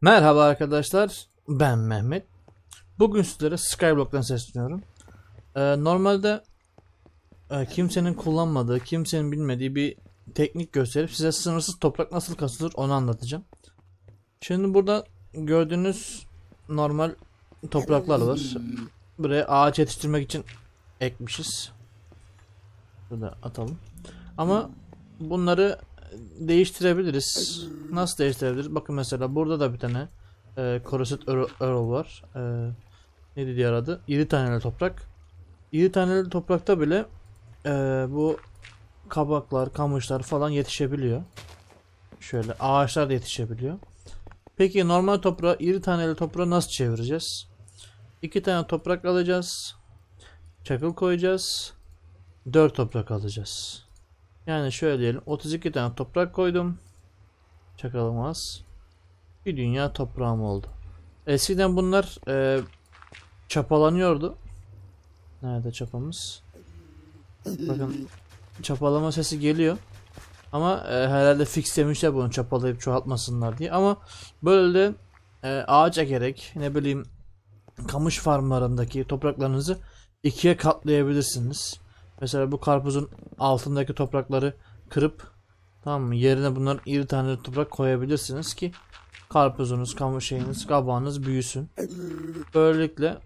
Merhaba arkadaşlar, ben Mehmet. Bugün sizlere Skyblock'tan sesleniyorum. Ee, normalde e, kimsenin kullanmadığı, kimsenin bilmediği bir teknik gösterip size sınırsız toprak nasıl kasılır onu anlatacağım. Şimdi burada gördüğünüz normal topraklar var. Buraya ağaç yetiştirmek için ekmişiz. Burada atalım. Ama bunları değiştirebiliriz. Nasıl değiştirebiliriz? Bakın mesela burada da bir tane e, Corset Earl var. E, neydi diğer adı? 7 taneli toprak. İri taneli toprakta bile e, bu kabaklar, kamışlar falan yetişebiliyor. Şöyle ağaçlar da yetişebiliyor. Peki normal toprağı, iri taneli toprağı nasıl çevireceğiz? İki tane toprak alacağız. Çakıl koyacağız. Dört toprak alacağız. Yani şöyle diyelim 32 tane toprak koydum. Çakalım Bir dünya toprağım oldu. Eskiden bunlar e, çapalanıyordu. Nerede çapamız? Bakın çapalama sesi geliyor. Ama e, herhalde fixlemişler bunu çapalayıp çoğaltmasınlar diye. Ama böyle de e, ağaç ekerek ne bileyim kamış farmlarındaki topraklarınızı ikiye katlayabilirsiniz. Mesela bu karpuzun altındaki toprakları kırıp tamam mı? Yerine bunların iri tane toprak koyabilirsiniz ki karpuzunuz, kamu şeyiniz, kabağınız büyüsün. Böylelikle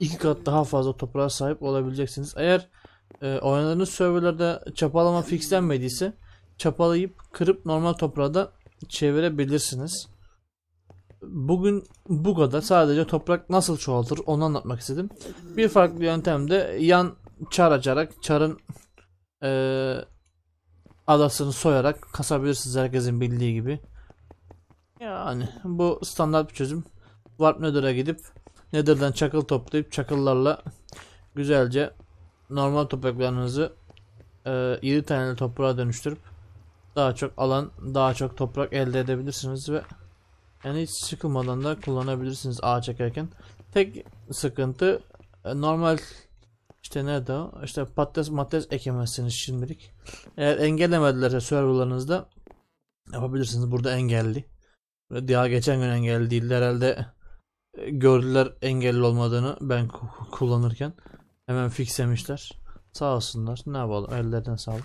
iki kat daha fazla toprağa sahip olabileceksiniz. Eğer e, oynadığınız serverlerde çapalama fixlenmediyse çapalayıp kırıp normal toprağa da çevirebilirsiniz. Bugün bu kadar. Sadece toprak nasıl çoğaltır onu anlatmak istedim. Bir farklı yöntem de yan çar açarak çarın e, adasını soyarak kasabilirsiniz herkesin bildiği gibi. Yani bu standart bir çözüm. Warp Nether'a gidip Nether'dan çakıl toplayıp çakıllarla güzelce normal topraklarınızı e, iri taneli toprağa dönüştürüp daha çok alan, daha çok toprak elde edebilirsiniz ve yani hiç sıkılmadan da kullanabilirsiniz ağaç çekerken. Tek sıkıntı e, normal işte nerede o? İşte patates matates ekemezsiniz şimdilik. Eğer engellemedilerse serverlarınızda yapabilirsiniz. Burada engelli. Daha geçen gün engelli değildi. Herhalde e, gördüler engelli olmadığını ben kullanırken. Hemen fixlemişler. Sağ olsunlar. Ne yapalım? Ellerden sağlık.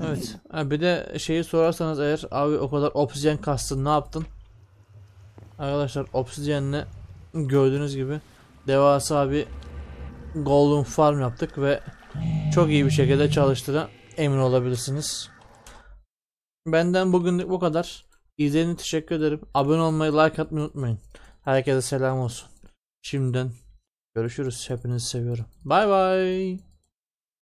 Evet. Ha, bir de şeyi sorarsanız eğer abi o kadar oksijen kastın ne yaptın? Arkadaşlar oksijenle gördüğünüz gibi devasa bir Golden Farm yaptık ve çok iyi bir şekilde çalıştığına emin olabilirsiniz. Benden bugünlük bu kadar. İzlediğiniz için teşekkür ederim. Abone olmayı, like atmayı unutmayın. Herkese selam olsun. Şimdiden görüşürüz. Hepinizi seviyorum. Bay bay.